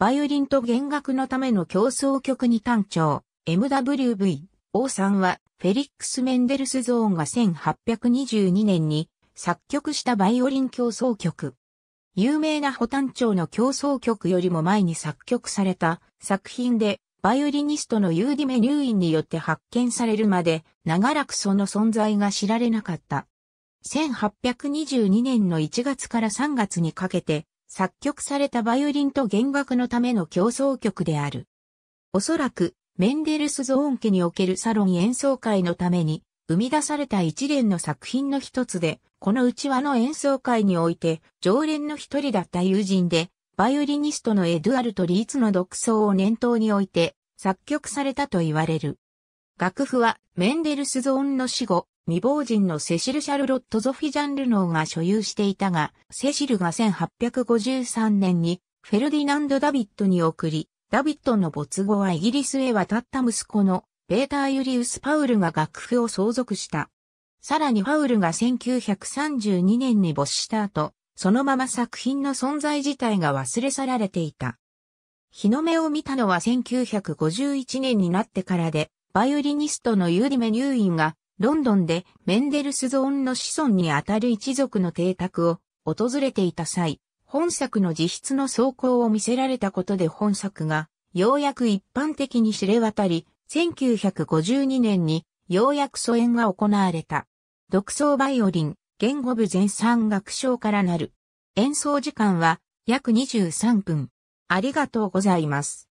バイオリンと弦楽のための競争曲に単調、MWV、O3 は、フェリックス・メンデルスゾーンが1822年に作曲したバイオリン競争曲。有名な保単調の競争曲よりも前に作曲された作品で、バイオリニストのユーディメ入院によって発見されるまで、長らくその存在が知られなかった。1822年の1月から3月にかけて、作曲されたバイオリンと弦楽のための競争曲である。おそらく、メンデルスゾーン家におけるサロン演奏会のために、生み出された一連の作品の一つで、この内輪の演奏会において、常連の一人だった友人で、バイオリニストのエドゥアルト・リーツの独奏を念頭において、作曲されたと言われる。楽譜はメンデルスゾーンの死後、未亡人のセシル・シャルロット・ゾフィ・ジャンルノーが所有していたが、セシルが1853年にフェルディナンド・ダビットに送り、ダビットの没後はイギリスへ渡った息子のベーター・ユリウス・パウルが楽譜を相続した。さらにパウルが1932年に没した後、そのまま作品の存在自体が忘れ去られていた。日の目を見たのは1951年になってからで、バイオリニストのユーディメ・ニューインがロンドンでメンデルスゾーンの子孫にあたる一族の邸宅を訪れていた際、本作の自筆の走行を見せられたことで本作がようやく一般的に知れ渡り、1952年にようやく疎遠が行われた。独奏バイオリン、言語部全三楽章からなる。演奏時間は約23分。ありがとうございます。